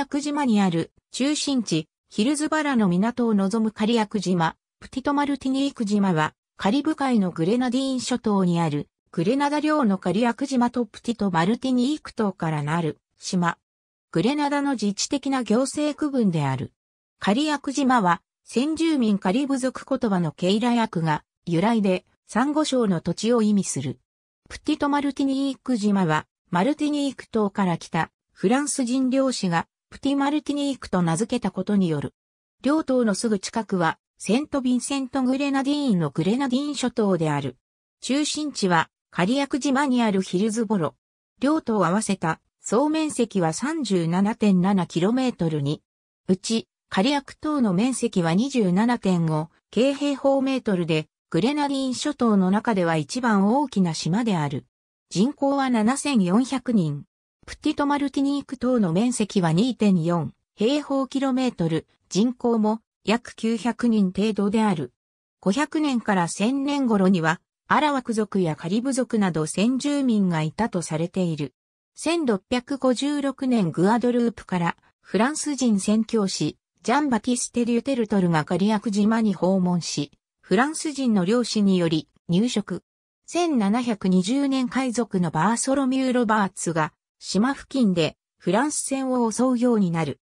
アク島にある中心地、ヒルズバラの港を望むアク島、プティトマルティニーク島は、カリブ海のグレナディーン諸島にある、グレナダ領のアク島とプティトマルティニーク島からなる島。グレナダの自治的な行政区分である。アク島は、先住民カリブ族言葉のケイラ役が由来で、サンゴ礁の土地を意味する。プティトマルティニーク島は、マルティニーク島から来たフランス人漁師がプティ・マルティニークと名付けたことによる。両島のすぐ近くは、セント・ヴィンセント・グレナディーンのグレナディーン諸島である。中心地は、カリアク島にあるヒルズボロ。両島を合わせた総面積は 37.7km に、うち、カリアク島の面積は27.5京平方メートルで、グレナディーン諸島の中では一番大きな島である。人口は7400人。プティトマルティニーク島の面積は2.4平方キロメートル、人口も約900人程度である。500年から1000年頃には、アラワク族やカリブ族など先住民がいたとされている。1656年グアドループからフランス人宣教師ジャンバティステ・リュテルトルがカリアク島に訪問し、フランス人の漁師により入植。1720年海賊のバーソロミュー・ロバーツが島付近でフランス船を襲うようになる。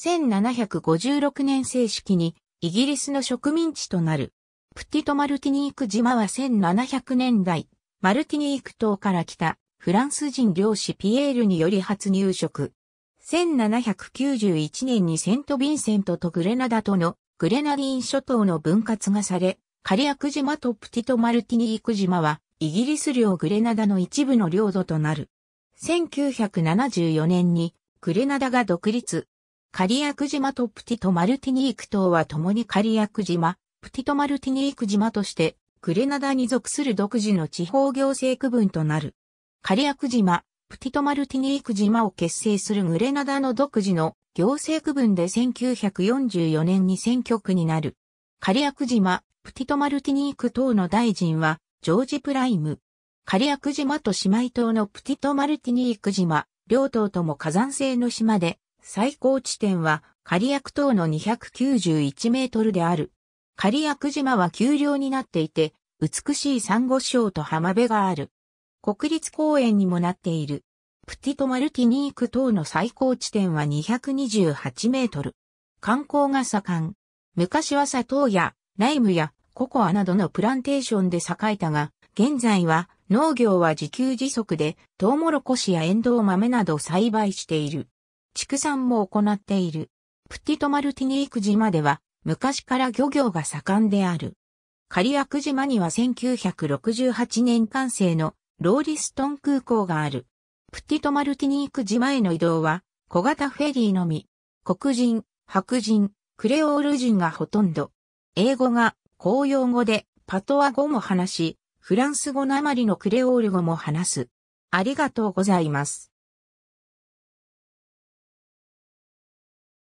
1756年正式にイギリスの植民地となる。プティト・マルティニーク島は1700年代、マルティニーク島から来たフランス人漁師ピエールにより初入植。1791年にセント・ヴィンセントとグレナダとのグレナディン諸島の分割がされ、カリアク島とプティト・マルティニーク島はイギリス領グレナダの一部の領土となる。1974年にグレナダが独立。カリアク島とプティト・マルティニーク島は共にカリアク島、プティト・マルティニーク島として、グレナダに属する独自の地方行政区分となる。カリアク島、プティト・マルティニーク島を結成するグレナダの独自の行政区分で1944年に選挙区になる。カリアク島、プティト・マルティニーク島の大臣は、ジョージ・プライム。カリアク島と姉妹島のプティトマルティニーク島、両島とも火山性の島で、最高地点はカリアク島の291メートルである。カリアク島は丘陵になっていて、美しいサンゴ礁と浜辺がある。国立公園にもなっている。プティトマルティニーク島の最高地点は228メートル。観光が盛ん。昔は砂糖やライムやココアなどのプランテーションで栄えたが、現在は農業は自給自足で、トウモロコシやエンドウ豆など栽培している。畜産も行っている。プティトマルティニーク島では、昔から漁業が盛んである。カリアク島には1968年完成のローリストン空港がある。プティトマルティニーク島への移動は、小型フェリーのみ、黒人、白人、クレオール人がほとんど。英語が公用語でパトワ語も話し、フランス語なまりのクレオール語も話す。ありがとうございます。